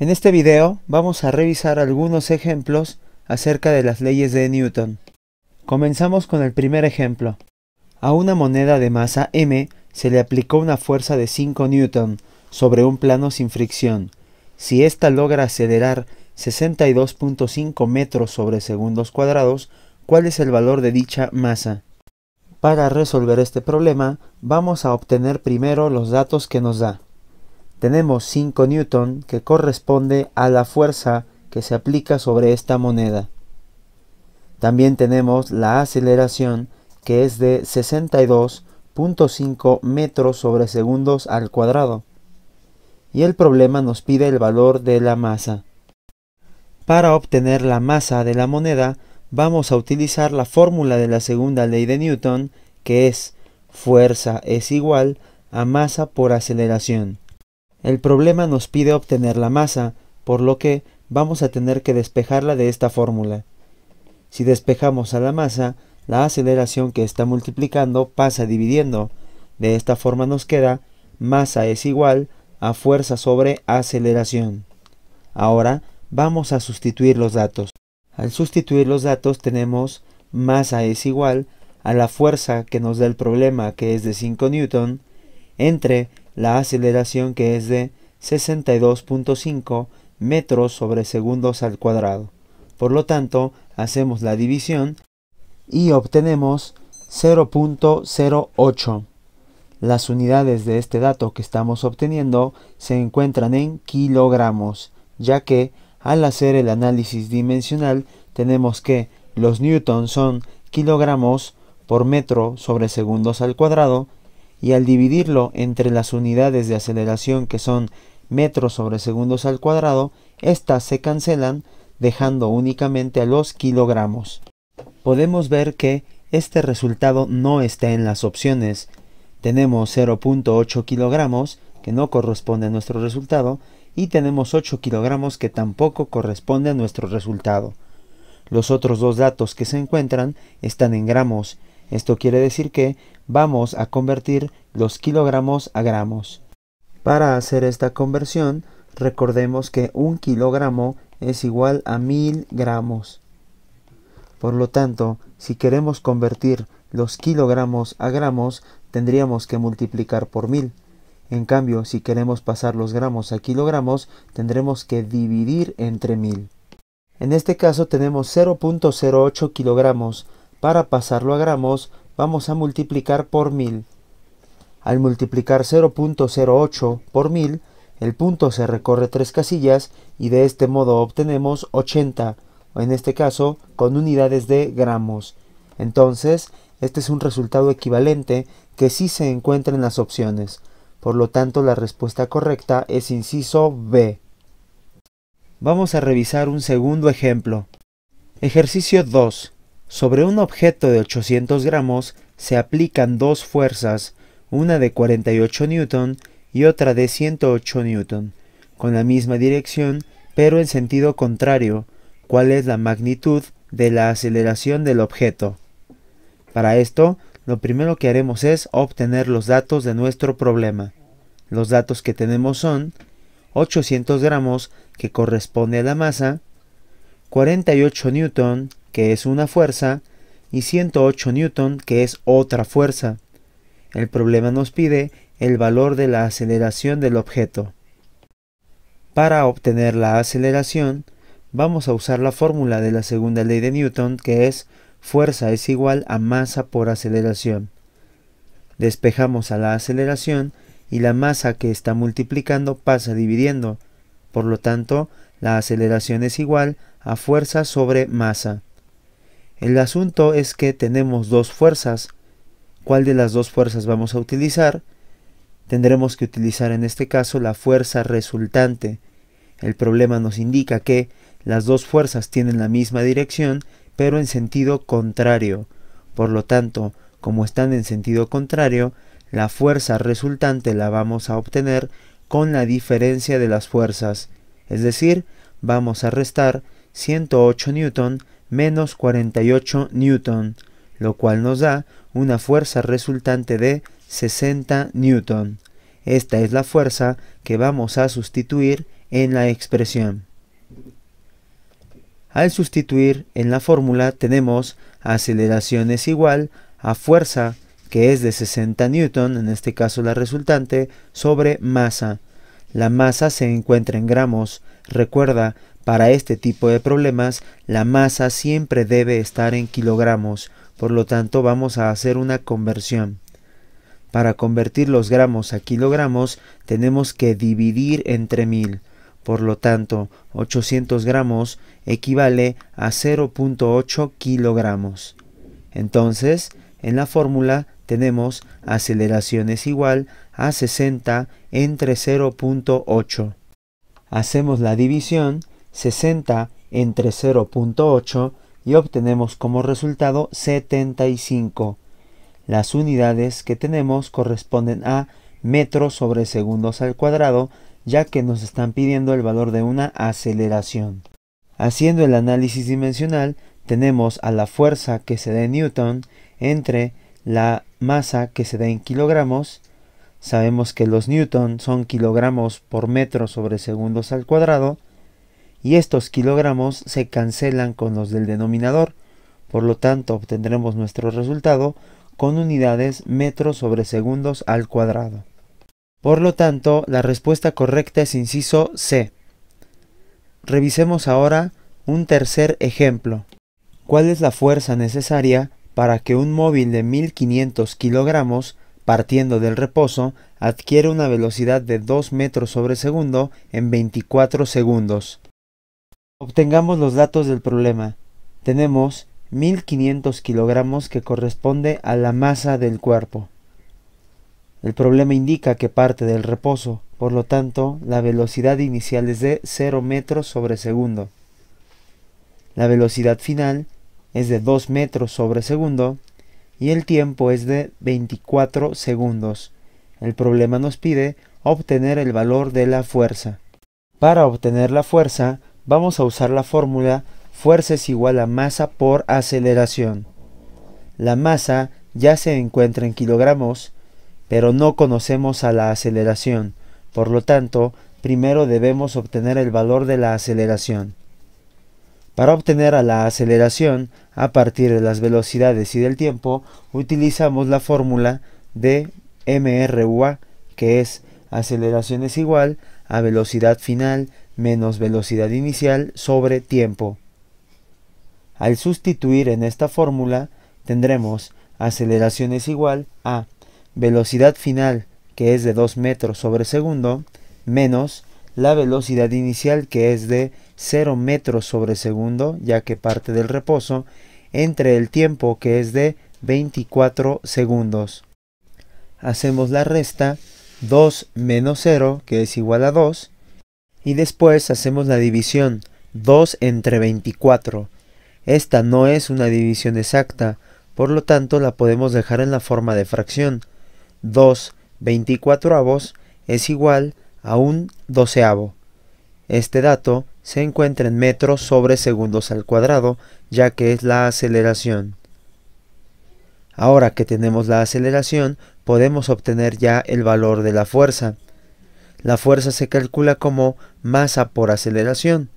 En este video vamos a revisar algunos ejemplos acerca de las leyes de Newton. Comenzamos con el primer ejemplo. A una moneda de masa m se le aplicó una fuerza de 5 Newton sobre un plano sin fricción. Si ésta logra acelerar 62.5 metros sobre segundos cuadrados, ¿cuál es el valor de dicha masa? Para resolver este problema, vamos a obtener primero los datos que nos da tenemos 5 Newton que corresponde a la fuerza que se aplica sobre esta moneda. También tenemos la aceleración que es de 62.5 metros sobre segundos al cuadrado. Y el problema nos pide el valor de la masa. Para obtener la masa de la moneda vamos a utilizar la fórmula de la segunda ley de Newton que es fuerza es igual a masa por aceleración. El problema nos pide obtener la masa, por lo que vamos a tener que despejarla de esta fórmula. Si despejamos a la masa, la aceleración que está multiplicando pasa dividiendo. De esta forma nos queda masa es igual a fuerza sobre aceleración. Ahora vamos a sustituir los datos. Al sustituir los datos tenemos masa es igual a la fuerza que nos da el problema que es de 5 newton entre la aceleración que es de 62.5 metros sobre segundos al cuadrado. Por lo tanto, hacemos la división y obtenemos 0.08. Las unidades de este dato que estamos obteniendo se encuentran en kilogramos, ya que al hacer el análisis dimensional tenemos que los newtons son kilogramos por metro sobre segundos al cuadrado y al dividirlo entre las unidades de aceleración que son metros sobre segundos al cuadrado, éstas se cancelan dejando únicamente a los kilogramos. Podemos ver que este resultado no está en las opciones. Tenemos 0.8 kilogramos, que no corresponde a nuestro resultado, y tenemos 8 kilogramos que tampoco corresponde a nuestro resultado. Los otros dos datos que se encuentran están en gramos, esto quiere decir que vamos a convertir los kilogramos a gramos. Para hacer esta conversión, recordemos que un kilogramo es igual a mil gramos. Por lo tanto, si queremos convertir los kilogramos a gramos, tendríamos que multiplicar por mil. En cambio, si queremos pasar los gramos a kilogramos, tendremos que dividir entre mil. En este caso tenemos 0.08 kilogramos, para pasarlo a gramos, vamos a multiplicar por 1000. Al multiplicar 0.08 por 1000, el punto se recorre tres casillas y de este modo obtenemos 80, o en este caso con unidades de gramos. Entonces, este es un resultado equivalente que sí se encuentra en las opciones. Por lo tanto, la respuesta correcta es inciso B. Vamos a revisar un segundo ejemplo. Ejercicio 2. Sobre un objeto de 800 gramos se aplican dos fuerzas, una de 48 newton y otra de 108 newton, con la misma dirección pero en sentido contrario, cuál es la magnitud de la aceleración del objeto. Para esto, lo primero que haremos es obtener los datos de nuestro problema. Los datos que tenemos son 800 gramos, que corresponde a la masa, 48 newton que es una fuerza, y 108 Newton, que es otra fuerza. El problema nos pide el valor de la aceleración del objeto. Para obtener la aceleración, vamos a usar la fórmula de la segunda ley de Newton, que es fuerza es igual a masa por aceleración. Despejamos a la aceleración y la masa que está multiplicando pasa dividiendo. Por lo tanto, la aceleración es igual a fuerza sobre masa. El asunto es que tenemos dos fuerzas. ¿Cuál de las dos fuerzas vamos a utilizar? Tendremos que utilizar en este caso la fuerza resultante. El problema nos indica que las dos fuerzas tienen la misma dirección, pero en sentido contrario. Por lo tanto, como están en sentido contrario, la fuerza resultante la vamos a obtener con la diferencia de las fuerzas. Es decir, vamos a restar 108 newton menos 48 newton, lo cual nos da una fuerza resultante de 60 newton. Esta es la fuerza que vamos a sustituir en la expresión. Al sustituir en la fórmula tenemos aceleración es igual a fuerza que es de 60 newton, en este caso la resultante, sobre masa. La masa se encuentra en gramos, Recuerda, para este tipo de problemas, la masa siempre debe estar en kilogramos, por lo tanto vamos a hacer una conversión. Para convertir los gramos a kilogramos tenemos que dividir entre mil, por lo tanto 800 gramos equivale a 0.8 kilogramos. Entonces, en la fórmula tenemos aceleración es igual a 60 entre 0.8. Hacemos la división 60 entre 0.8 y obtenemos como resultado 75. Las unidades que tenemos corresponden a metros sobre segundos al cuadrado, ya que nos están pidiendo el valor de una aceleración. Haciendo el análisis dimensional, tenemos a la fuerza que se da en Newton entre la masa que se da en kilogramos Sabemos que los newton son kilogramos por metro sobre segundos al cuadrado y estos kilogramos se cancelan con los del denominador, por lo tanto obtendremos nuestro resultado con unidades metros sobre segundos al cuadrado. Por lo tanto, la respuesta correcta es inciso C. Revisemos ahora un tercer ejemplo. ¿Cuál es la fuerza necesaria para que un móvil de 1500 kilogramos partiendo del reposo, adquiere una velocidad de 2 metros sobre segundo en 24 segundos. Obtengamos los datos del problema. Tenemos 1500 kilogramos que corresponde a la masa del cuerpo. El problema indica que parte del reposo, por lo tanto, la velocidad inicial es de 0 metros sobre segundo. La velocidad final es de 2 metros sobre segundo y el tiempo es de 24 segundos. El problema nos pide obtener el valor de la fuerza. Para obtener la fuerza, vamos a usar la fórmula fuerza es igual a masa por aceleración. La masa ya se encuentra en kilogramos, pero no conocemos a la aceleración. Por lo tanto, primero debemos obtener el valor de la aceleración. Para obtener a la aceleración, a partir de las velocidades y del tiempo, utilizamos la fórmula de MRUA, que es aceleración es igual a velocidad final menos velocidad inicial sobre tiempo. Al sustituir en esta fórmula, tendremos aceleración es igual a velocidad final, que es de 2 metros sobre segundo, menos la velocidad inicial, que es de 0 metros sobre segundo, ya que parte del reposo, entre el tiempo que es de 24 segundos. Hacemos la resta 2 menos 0 que es igual a 2 y después hacemos la división 2 entre 24. Esta no es una división exacta, por lo tanto la podemos dejar en la forma de fracción. 2 24 avos es igual a un doceavo. Este dato se encuentra en metros sobre segundos al cuadrado, ya que es la aceleración. Ahora que tenemos la aceleración, podemos obtener ya el valor de la fuerza. La fuerza se calcula como masa por aceleración.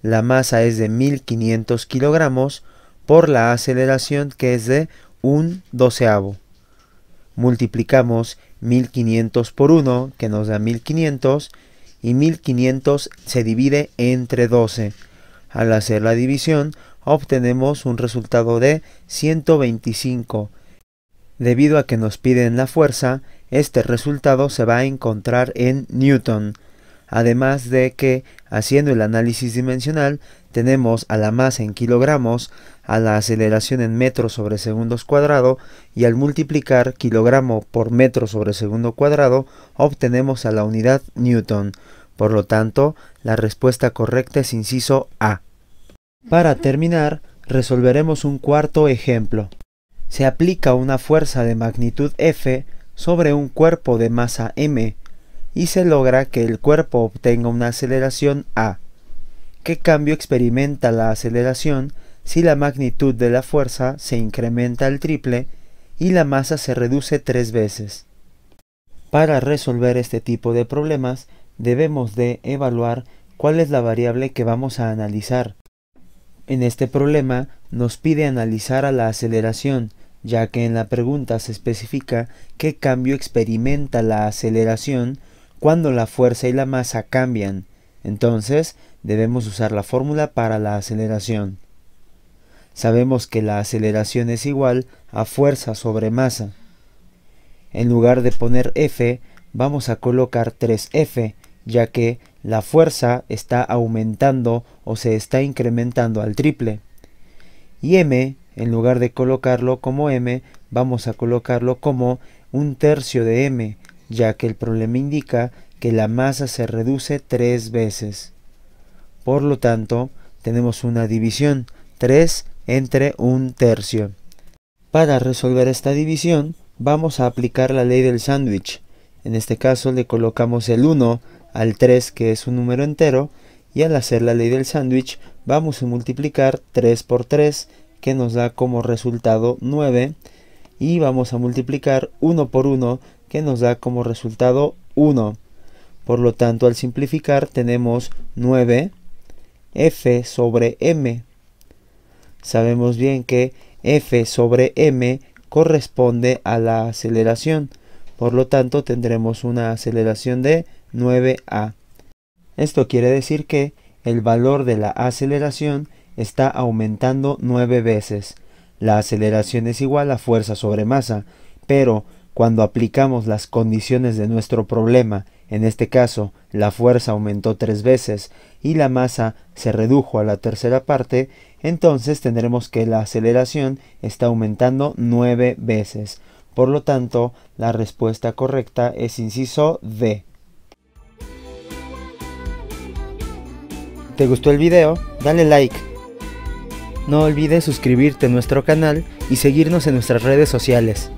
La masa es de 1500 kilogramos por la aceleración que es de un doceavo. Multiplicamos 1500 por 1, que nos da 1500, y 1500 se divide entre 12. Al hacer la división obtenemos un resultado de 125. Debido a que nos piden la fuerza, este resultado se va a encontrar en Newton. Además de que, haciendo el análisis dimensional, tenemos a la masa en kilogramos, a la aceleración en metros sobre segundos cuadrado y al multiplicar kilogramo por metro sobre segundo cuadrado obtenemos a la unidad Newton. Por lo tanto, la respuesta correcta es inciso A. Para terminar, resolveremos un cuarto ejemplo. Se aplica una fuerza de magnitud F sobre un cuerpo de masa m y se logra que el cuerpo obtenga una aceleración a. ¿Qué cambio experimenta la aceleración si la magnitud de la fuerza se incrementa al triple y la masa se reduce tres veces. Para resolver este tipo de problemas debemos de evaluar cuál es la variable que vamos a analizar. En este problema nos pide analizar a la aceleración, ya que en la pregunta se especifica qué cambio experimenta la aceleración cuando la fuerza y la masa cambian. Entonces, debemos usar la fórmula para la aceleración. Sabemos que la aceleración es igual a fuerza sobre masa. En lugar de poner F, vamos a colocar 3F, ya que la fuerza está aumentando o se está incrementando al triple. Y M, en lugar de colocarlo como M, vamos a colocarlo como un tercio de M, ya que el problema indica que la masa se reduce tres veces. Por lo tanto, tenemos una división 3 entre un tercio. Para resolver esta división, vamos a aplicar la ley del sándwich. En este caso le colocamos el 1 al 3, que es un número entero, y al hacer la ley del sándwich vamos a multiplicar 3 por 3, que nos da como resultado 9, y vamos a multiplicar 1 por 1, que nos da como resultado 1. Por lo tanto, al simplificar tenemos 9f sobre m Sabemos bien que f sobre m corresponde a la aceleración, por lo tanto tendremos una aceleración de 9a. Esto quiere decir que el valor de la aceleración está aumentando 9 veces. La aceleración es igual a fuerza sobre masa, pero cuando aplicamos las condiciones de nuestro problema, en este caso la fuerza aumentó 3 veces, y la masa se redujo a la tercera parte, entonces tendremos que la aceleración está aumentando 9 veces. Por lo tanto, la respuesta correcta es inciso D. ¿Te gustó el video? Dale like. No olvides suscribirte a nuestro canal y seguirnos en nuestras redes sociales.